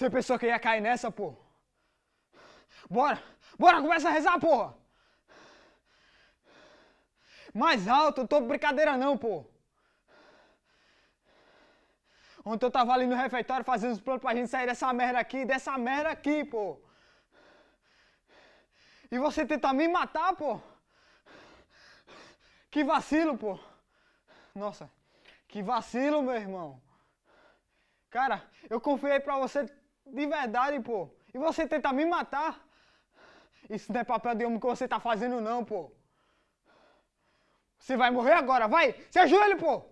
Você pensou que ia cair nessa, pô? Bora! Bora, começa a rezar, porra! Mais alto, tô brincadeira não, pô! Ontem eu tava ali no refeitório fazendo os planos pra gente sair dessa merda aqui, dessa merda aqui, pô! E você tentar me matar, pô! Que vacilo, pô! Nossa, que vacilo, meu irmão! Cara, eu confiei pra você de verdade, pô. E você tentar me matar? Isso não é papel de homem que você tá fazendo, não, pô. Você vai morrer agora, vai! Se ajoelha, pô!